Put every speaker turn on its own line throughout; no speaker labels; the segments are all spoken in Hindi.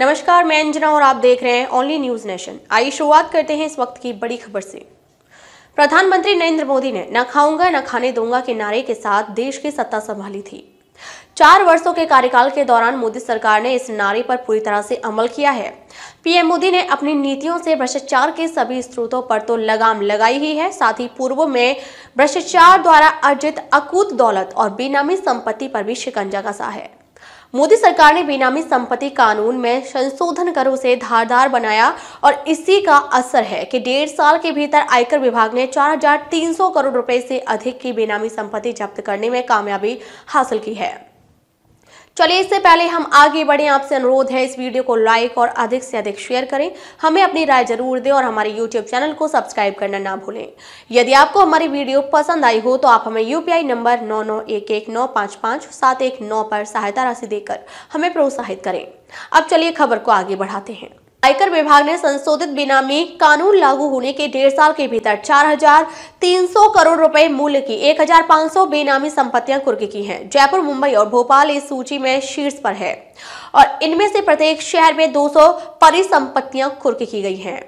नमस्कार मैं अंजना और आप देख रहे हैं ओनली न्यूज नेशन आइए शुरुआत करते हैं इस वक्त की बड़ी खबर से प्रधानमंत्री नरेंद्र मोदी ने न खाऊंगा न खाने दूंगा के नारे के साथ देश की सत्ता संभाली थी चार वर्षों के कार्यकाल के दौरान मोदी सरकार ने इस नारे पर पूरी तरह से अमल किया है पीएम मोदी ने अपनी नीतियों से भ्रष्टाचार के सभी स्रोतों पर तो लगाम लगाई ही है साथ ही पूर्व में भ्रष्टाचार द्वारा अर्जित अकूत दौलत और बेनामी संपत्ति पर भी शिकंजा कसा है मोदी सरकार ने बेनामी संपत्ति कानून में संशोधन कर उसे धारदार बनाया और इसी का असर है कि डेढ़ साल के भीतर आयकर विभाग ने 4,300 करोड़ रुपए से अधिक की बेनामी संपत्ति जब्त करने में कामयाबी हासिल की है चलिए इससे पहले हम आगे बढ़ें आपसे अनुरोध है इस वीडियो को लाइक और अधिक से अधिक शेयर करें हमें अपनी राय जरूर दें और हमारे यूट्यूब चैनल को सब्सक्राइब करना ना भूलें यदि आपको हमारी वीडियो पसंद आई हो तो आप हमें यूपीआई नंबर नौ नौ एक एक नौ पाँच पाँच सात एक नौ पर सहायता राशि देकर हमें प्रोत्साहित करें अब चलिए खबर को आगे बढ़ाते हैं आयकर विभाग ने संशोधित बेनामी कानून लागू होने के डेढ़ साल के भीतर 4,300 करोड़ रुपए मूल्य की 1,500 बेनामी संपत्तियां कुर्क की हैं जयपुर मुंबई और भोपाल इस सूची में शीर्ष पर है और इनमें से प्रत्येक शहर में 200 परिसंपत्तियां कुर्क की गई हैं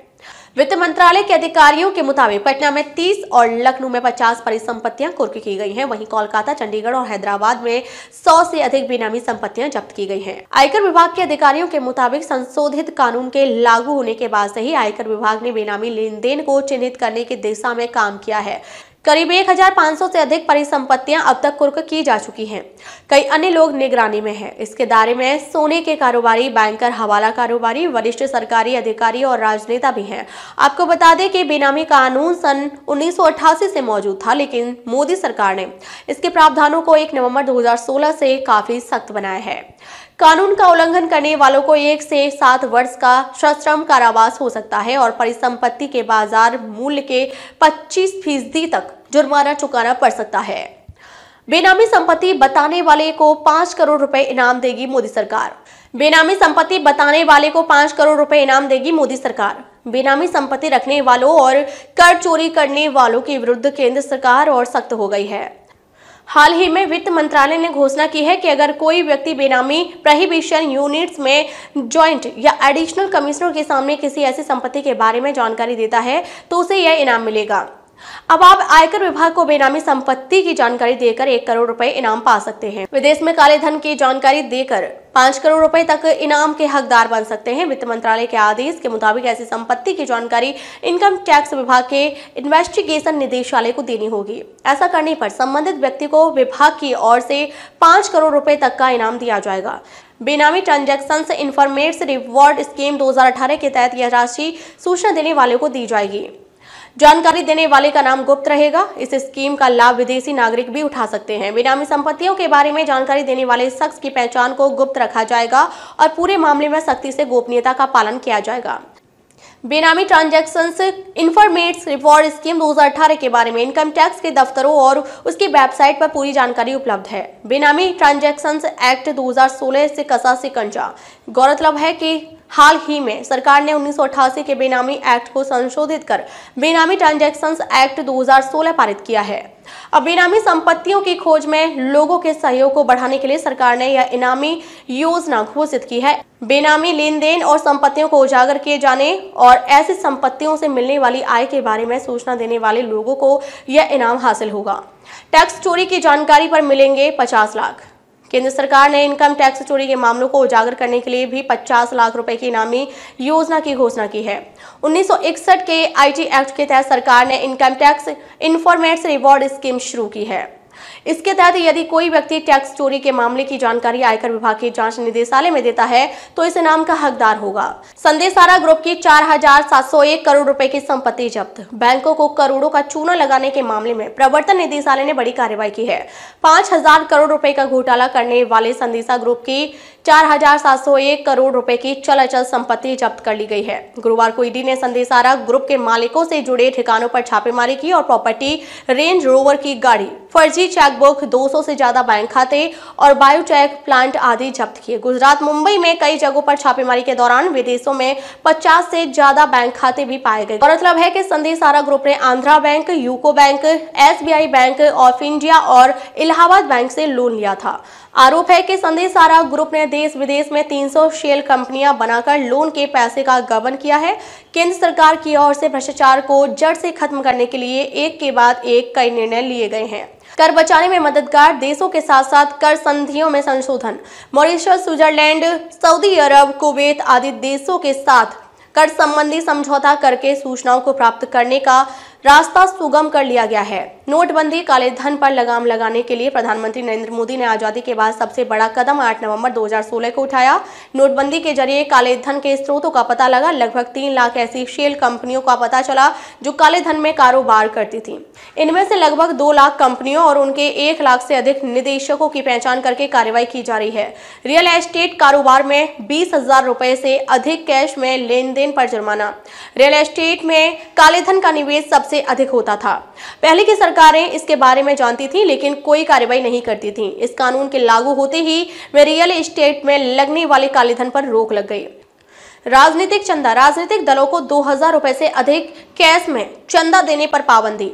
वित्त मंत्रालय के अधिकारियों के मुताबिक पटना में 30 और लखनऊ में 50 परिसंपत्तियां कुर्क की गई हैं वहीं कोलकाता चंडीगढ़ और हैदराबाद में 100 से अधिक बेनामी संपत्तियां जब्त की गई हैं आयकर विभाग के अधिकारियों के मुताबिक संशोधित कानून के लागू होने के बाद से ही आयकर विभाग ने बेनामी लेन देन को चिन्हित करने की दिशा में काम किया है करीब 1,500 से अधिक परिसंपत्तियां अब तक कुर्क की जा चुकी हैं कई अन्य लोग निगरानी में हैं इसके दायरे में सोने के कारोबारी बैंकर हवाला कारोबारी वरिष्ठ सरकारी अधिकारी और राजनेता भी हैं आपको बता दें कि बेनामी कानून सन 1988 से मौजूद था लेकिन मोदी सरकार ने इसके प्रावधानों को एक नवम्बर दो से काफी सख्त बनाया है कानून का उल्लंघन करने वालों को एक से सात वर्ष का सश्रम कारावास हो सकता है और परिसंपत्ति के बाजार मूल्य के 25 फीसदी तक जुर्माना चुकाना पड़ सकता है बेनामी संपत्ति बताने वाले को पांच करोड़ रुपए इनाम देगी मोदी सरकार बेनामी संपत्ति बताने वाले को पांच करोड़ रुपए इनाम देगी मोदी सरकार बेनामी संपत्ति रखने वालों और कर चोरी करने वालों के विरुद्ध केंद्र सरकार और सख्त हो गई है हाल ही में वित्त मंत्रालय ने घोषणा की है कि अगर कोई व्यक्ति बेनामी प्रहिबिशन यूनिट्स में ज्वाइंट या एडिशनल कमिश्नर के सामने किसी ऐसी संपत्ति के बारे में जानकारी देता है तो उसे यह इनाम मिलेगा अब आप आयकर विभाग को बेनामी संपत्ति की जानकारी देकर एक करोड़ रुपए इनाम पा सकते हैं विदेश में काले धन की जानकारी देकर पाँच करोड़ रुपए तक इनाम के हकदार बन सकते हैं वित्त मंत्रालय के आदेश के मुताबिक ऐसी संपत्ति की जानकारी इनकम टैक्स विभाग के इन्वेस्टिगेशन निदेशालय को देनी होगी ऐसा करने पर संबंधित व्यक्ति को विभाग की ओर से पाँच करोड़ रुपए तक का इनाम दिया जाएगा बेनामी ट्रांजेक्शन इन्फॉर्मेट रिवॉर्ड स्कीम दो के तहत यह राशि सूचना देने वाले को दी जाएगी जानकारी देने वाले का नाम गुप्त रहेगा इस स्कीम का लाभ विदेशी नागरिक भी उठा सकते हैं बेनामी संपत्तियों के बारे में जानकारी देने वाले शख्स की पहचान को गुप्त रखा जाएगा और पूरे मामले में सख्ती से गोपनीयता का पालन किया जाएगा बेनामी ट्रांजेक्शन इंफॉर्मेट्स रिवॉर्ड स्कीम 2018 के बारे में इनकम टैक्स के दफ्तरों और उसकी वेबसाइट पर पूरी जानकारी उपलब्ध है बेनामी ट्रांजेक्शन एक्ट 2016 से कसा से कंजा गौरतलब है कि हाल ही में सरकार ने 1988 के बेनामी एक्ट को संशोधित कर बेनामी ट्रांजैक्शन एक्ट 2016 पारित किया है अब बेनामी संपत्तियों की खोज में लोगों के सहयोग को बढ़ाने के लिए सरकार ने यह इनामी योजना घोषित की है बेनामी लेन देन और संपत्तियों को उजागर किए जाने और ऐसी संपत्तियों से मिलने वाली आय के बारे में सूचना देने वाले लोगों को यह इनाम हासिल होगा टैक्स चोरी की जानकारी पर मिलेंगे पचास लाख केंद्र सरकार ने इनकम टैक्स चोरी के मामलों को उजागर करने के लिए भी 50 लाख रुपए की इनामी योजना की घोषणा की है 1961 के आईटी एक्ट के तहत सरकार ने income tax informants reward scheme शुरू की है इसके तहत यदि कोई व्यक्ति टैक्स चोरी के मामले की जानकारी आयकर विभाग के जांच निदेशालय में देता है तो इस इनाम का हकदार होगा संदेशारा ग्रुप की चार हजार सात सौ एक करोड़ रुपए की संपत्ति जब्त बैंकों को करोड़ों का चूना लगाने के मामले में प्रवर्तन निदेशालय ने बड़ी कार्यवाही की है पांच हजार करोड़ रुपए का घोटाला करने वाले संदेशा ग्रुप की 4,701 करोड़ रुपए की चल अचल संपत्ति जब्त कर ली गई है गुरुवार को ईडी ने संदेशारा ग्रुप के मालिकों से जुड़े ठिकानों पर छापेमारी की और प्रॉपर्टी रेंज रोवर की गाड़ी फर्जी चेकबुक 200 से ज्यादा बैंक खाते और बायोटेक प्लांट आदि जब्त किए गुजरात मुंबई में कई जगहों पर छापेमारी के दौरान विदेशों में पचास से ज्यादा बैंक खाते भी पाए गए गौरतलब है संदेश संदेशारा ग्रुप ने Andhra bank UCO bank S bank of India और इलाहाबाद बैंक से लोन लिया था आरोप है संदेश संदेशारा ग्रुप ने देश विदेश में 300 शेल कंपनियां बनाकर लोन के पैसे का गबन किया है केंद्र सरकार की ओर से भ्रष्टाचार को जड़ से खत्म करने के लिए एक के बाद एक कई निर्णय लिए गए हैं कर बचाने में मददगार देशों के साथ साथ कर संधियों में संशोधन मॉरिशस स्विट्जरलैंड सऊदी अरब कुवैत आदि देशों के साथ कर संबंधी समझौता करके सूचनाओं को प्राप्त करने का रास्ता सुगम कर लिया गया है नोटबंदी काले धन पर लगाम लगाने के लिए प्रधानमंत्री नरेंद्र मोदी ने आजादी के बाद सबसे बड़ा कदम 8 नवंबर 2016 को उठाया नोटबंदी के जरिए काले धन के स्रोतों का पता लगा लगभग तीन लाख ऐसी शेल कंपनियों का पता चला जो काले धन में कारोबार करती थी इनमें से लगभग दो लाख कंपनियों और उनके एक लाख से अधिक निदेशकों की पहचान करके कार्रवाई की जा रही है रियल एस्टेट कारोबार में बीस हजार रुपए से अधिक कैश में लेन देन पर जुर्माना रियल एस्टेट में काले धन का निवेश सबसे अधिक होता था पहले की सरकारें इसके बारे में जानती थी लेकिन कोई कार्रवाई नहीं करती थी इस कानून के लागू होते ही वे रियल इस्टेट में लगने वाले कालेधन पर रोक लग गई राजनीतिक चंदा राजनीतिक दलों को दो हजार रुपए से अधिक कैश में चंदा देने पर पाबंदी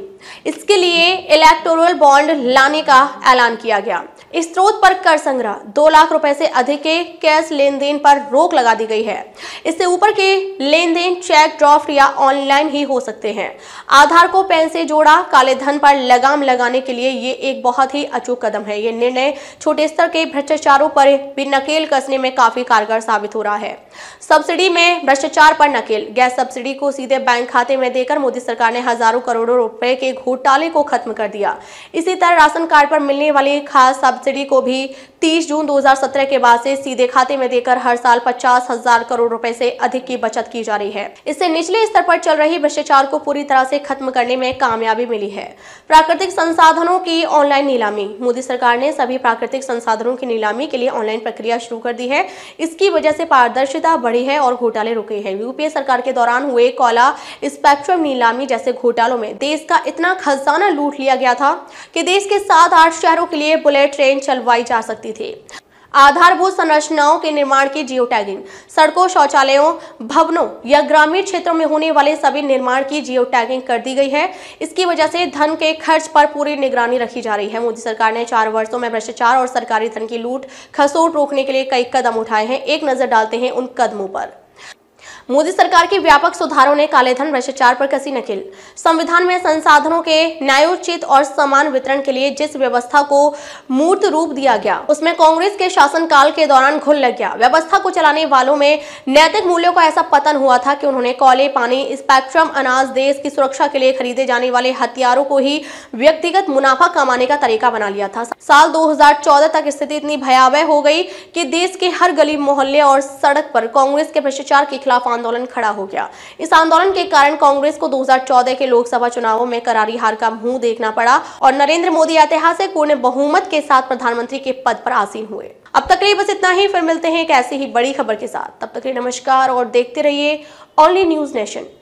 इसके लिए इलेक्टोरल बॉन्ड लाने का ऐलान किया गया स्रोत पर कर संग्रह दो लाख रुपए से अधिक के कैश लेन देन पर रोक लगा दी गई है इससे ऊपर के लेन देन चेक ड्राफ्ट या ऑनलाइन ही हो सकते हैं आधार को पैन से जोड़ा काले धन पर लगाम लगाने के लिए ये एक बहुत ही अचूक कदम है ये निर्णय छोटे स्तर के भ्रष्टाचारों पर भी नकेल कसने में काफी कारगर साबित हो रहा है सब्सिडी में भ्रष्टाचार पर नकेल गैस सब्सिडी को सीधे बैंक खाते में देकर मोदी सरकार ने हजारों करोड़ों रुपए के घोटाले को खत्म कर दिया इसी तरह राशन कार्ड पर मिलने वाली खास सब्सिडी को भी 30 जून 2017 के बाद से सीधे खाते में देकर हर साल पचास हजार करोड़ रुपए से अधिक की बचत की जा रही है इससे निचले स्तर पर चल रही भ्रष्टाचार को पूरी तरह से खत्म करने में कामयाबी मिली है प्राकृतिक संसाधनों की ऑनलाइन नीलामी मोदी सरकार ने सभी प्राकृतिक संसाधनों की नीलामी के लिए ऑनलाइन प्रक्रिया शुरू कर दी है इसकी वजह से पारदर्शिता बढ़ी है और घोटाले रुके हैं यूपीए सरकार के दौरान हुए कोला स्पेक्ट्रम नीलामी जैसे घोटालों में देश का इतना खजाना लूट लिया गया था की देश के सात आठ शहरों के लिए बुलेट ट्रेन चलवाई जा सकती सकते थे आधारभूत संरचनाओं के निर्माण की जियो टैगिंग सड़कों शौचालयों भवनों या ग्रामीण क्षेत्रों में होने वाले सभी निर्माण की जियो टैगिंग कर दी गई है इसकी वजह से धन के खर्च पर पूरी निगरानी रखी जा रही है मोदी सरकार ने चार वर्षों में भ्रष्टाचार और सरकारी धन की लूट खसोट रोकने के लिए कई कदम उठाए हैं एक नजर डालते हैं उन कदमों पर मोदी सरकार के व्यापक सुधारों ने कालेधन भ्रष्टाचार पर कसी नकेल संविधान में संसाधनों के न्यायोचित और समान वितरण के लिए जिस व्यवस्था को मूर्त रूप दिया गया उसमें कांग्रेस के शासनकाल के दौरान घुल लग गया व्यवस्था को चलाने वालों में नैतिक मूल्यों का ऐसा पतन हुआ था कि उन्होंने कॉले पानी स्पेक्ट्रम अनाज देश की सुरक्षा के लिए खरीदे जाने वाले हथियारों को ही व्यक्तिगत मुनाफा कमाने का तरीका बना लिया था साल दो तक स्थिति इतनी भयावह हो गई की देश के हर गली मोहल्ले और सड़क पर कांग्रेस के भ्रष्टाचार के खिलाफ आंदोलन खड़ा हो गया इस आंदोलन के कारण कांग्रेस को 2014 के लोकसभा चुनावों में करारी हार का मुंह देखना पड़ा और नरेंद्र मोदी ऐतिहासिक पूर्ण बहुमत के साथ प्रधानमंत्री के पद पर आसीन हुए अब तक बस इतना ही फिर मिलते हैं एक ऐसी ही बड़ी खबर के साथ तब तक नमस्कार और देखते रहिए ओनली न्यूज नेशन